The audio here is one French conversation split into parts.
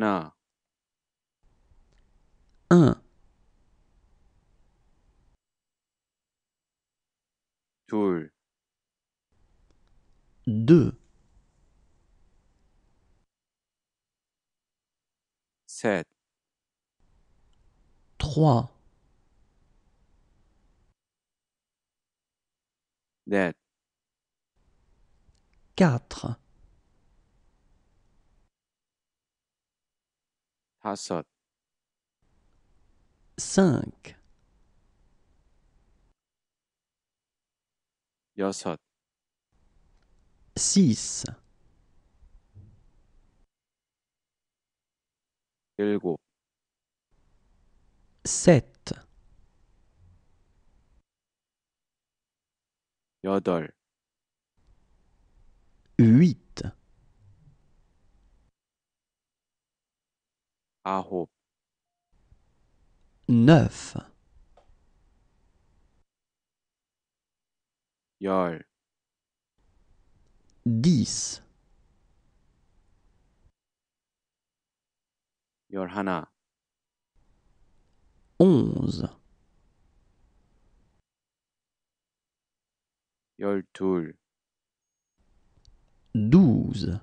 un deux trois quatre 다섯 5 여섯 6 일곱 7 여덟 8 9. 10. Yorhana. 11. Yol 12.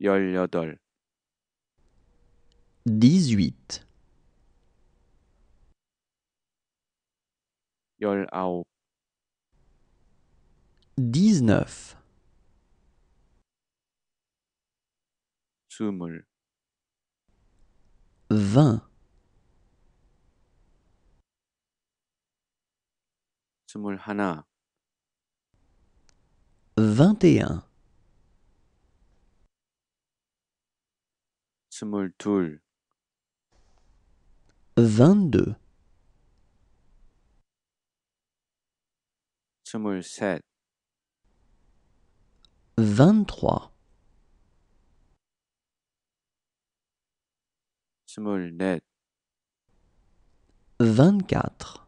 dix-sept, dix-huit, dix-neuf, vingt, 21 21 22 23 24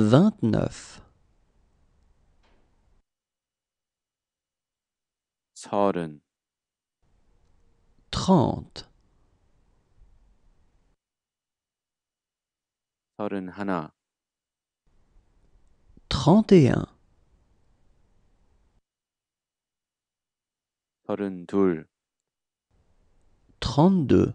vingt-neuf. trente. trente et un. 32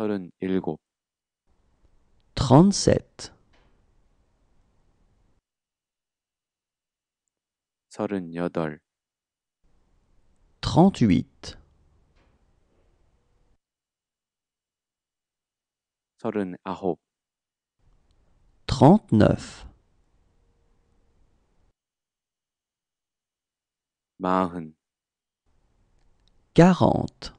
서른일곱 37 서른여덟 38 서른아홉 39 마흔 40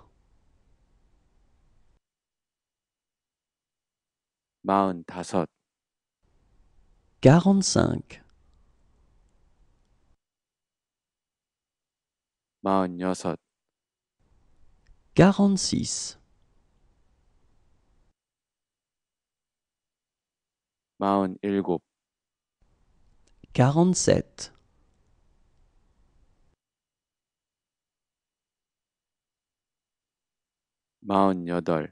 마흔다섯 45 마흔여섯 46 마흔일곱 47 마흔여덟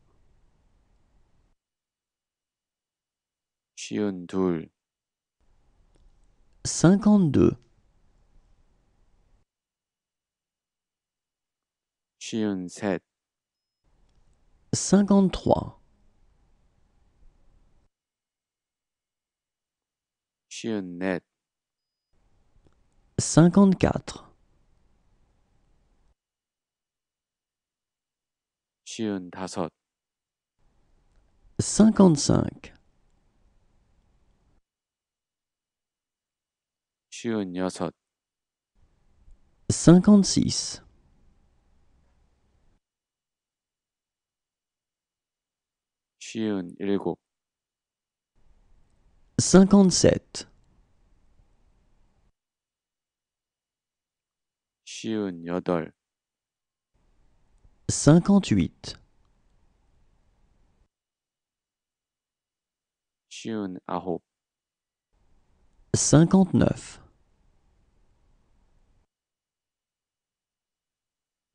Chien Toul cinquante-deux Chien sept, cinquante-trois Chien Net cinquante-quatre Chien Tasot cinquante-cinq. 56 57 58 59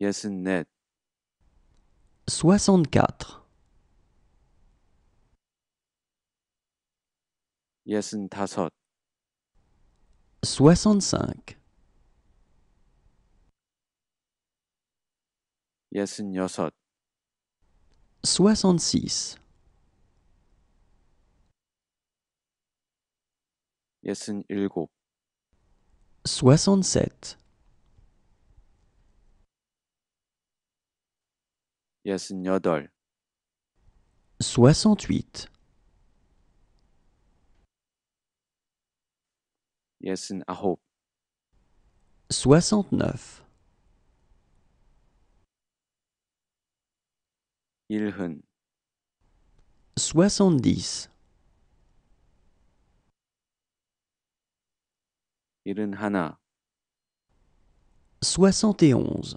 64 65 66 67 68 soixante-huit 70 soixante-neuf soixante-dix soixante et onze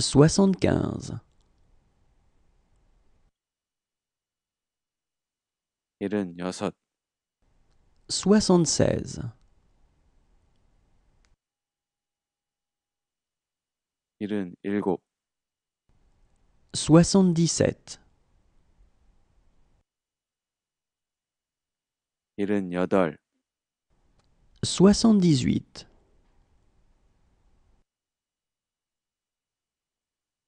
75 76 77 78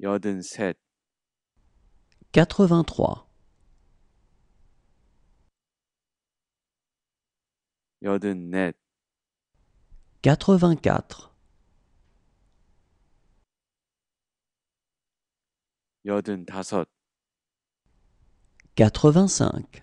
83 84 85 86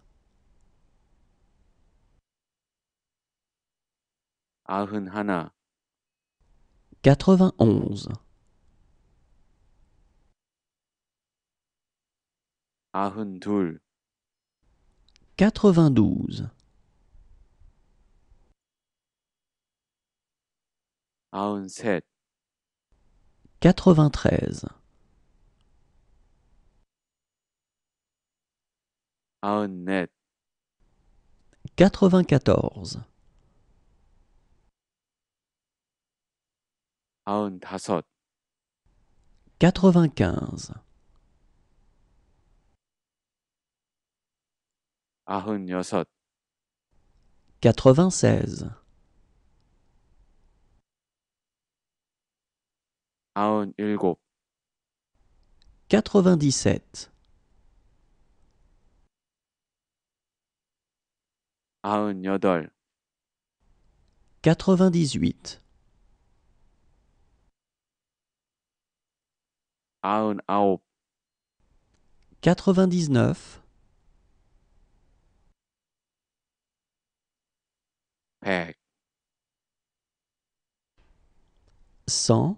quatre-vingt-onze quatre-vingt-douze quatre-vingt-treize quatre-vingt-quatorze. 95 96 97 98 99 100